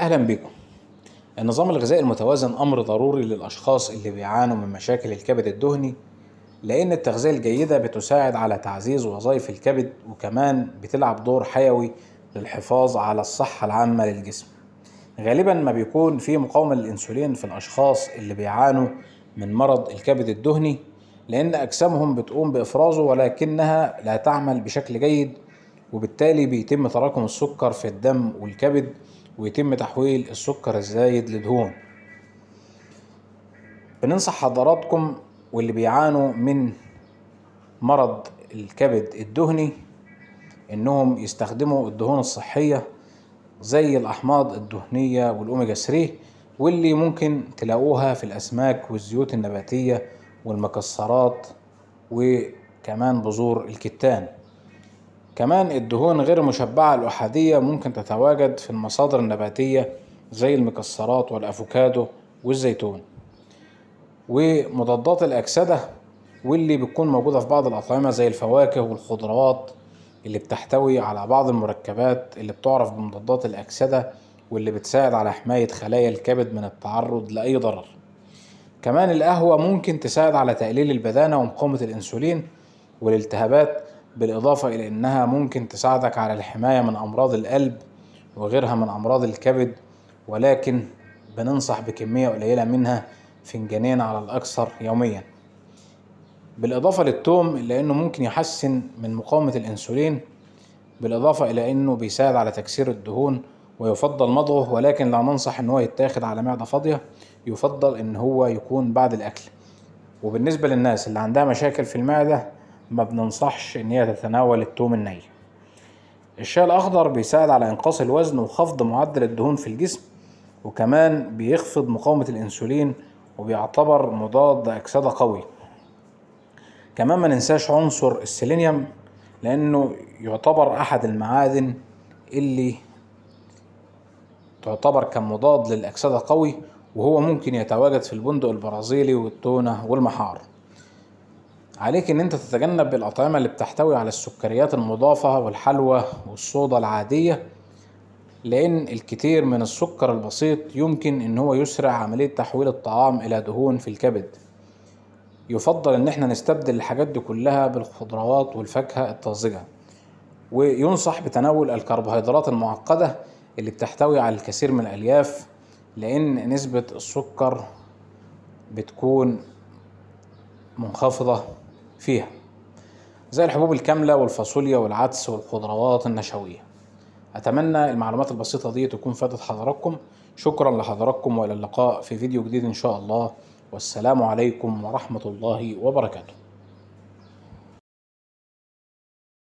أهلا بكم النظام الغذائي المتوازن أمر ضروري للأشخاص اللي بيعانوا من مشاكل الكبد الدهني لأن التغذية الجيدة بتساعد على تعزيز وظائف الكبد وكمان بتلعب دور حيوي للحفاظ على الصحة العامة للجسم غالبا ما بيكون في مقاومة للأنسولين في الأشخاص اللي بيعانوا من مرض الكبد الدهني لأن أجسامهم بتقوم بإفرازه ولكنها لا تعمل بشكل جيد وبالتالي بيتم تراكم السكر في الدم والكبد ويتم تحويل السكر الزايد لدهون بننصح حضراتكم واللي بيعانوا من مرض الكبد الدهني انهم يستخدموا الدهون الصحية زي الاحماض الدهنية والاوميجا 3 واللي ممكن تلاقوها في الاسماك والزيوت النباتية والمكسرات وكمان بذور الكتان كمان الدهون غير مشبعة الأحادية ممكن تتواجد في المصادر النباتية زي المكسرات والأفوكادو والزيتون ومضادات الأكسدة واللي بتكون موجودة في بعض الأطعمة زي الفواكه والخضروات اللي بتحتوي على بعض المركبات اللي بتعرف بمضادات الأكسدة واللي بتساعد على حماية خلايا الكبد من التعرض لأي ضرر كمان القهوة ممكن تساعد على تقليل البدانة ومقاومة الأنسولين والالتهابات بالإضافة إلى أنها ممكن تساعدك على الحماية من أمراض القلب وغيرها من أمراض الكبد ولكن بننصح بكمية قليلة منها فنجانين على الأكثر يوميا بالإضافة للتوم إلا أنه ممكن يحسن من مقاومة الأنسولين بالإضافة إلى أنه بيساعد على تكسير الدهون ويفضل مضغه ولكن لا ننصح أن هو يتاخد على معدة فاضية يفضل أن هو يكون بعد الأكل وبالنسبة للناس اللي عندها مشاكل في المعدة ما بننصحش ان هي تتناول التوم الني الشاي الاخضر بيساعد على انقاص الوزن وخفض معدل الدهون في الجسم وكمان بيخفض مقاومة الانسولين وبيعتبر مضاد اكسدة قوي كمان ما ننساش عنصر السيلينيوم لانه يعتبر احد المعادن اللي تعتبر كمضاد للاكسدة قوي وهو ممكن يتواجد في البندق البرازيلي والتونة والمحار عليك ان انت تتجنب الاطعمه اللي بتحتوي على السكريات المضافه والحلوى والصودا العاديه لان الكتير من السكر البسيط يمكن ان هو يسرع عمليه تحويل الطعام الى دهون في الكبد يفضل ان احنا نستبدل الحاجات دي كلها بالخضروات والفاكهه الطازجه وينصح بتناول الكربوهيدرات المعقده اللي بتحتوي على الكثير من الالياف لان نسبه السكر بتكون منخفضه فيها زي الحبوب الكاملة والفاصوليا والعدس والخضروات النشوية أتمنى المعلومات البسيطة دي تكون فادت حضراتكم شكرا لحضراتكم وإلى اللقاء في فيديو جديد إن شاء الله والسلام عليكم ورحمة الله وبركاته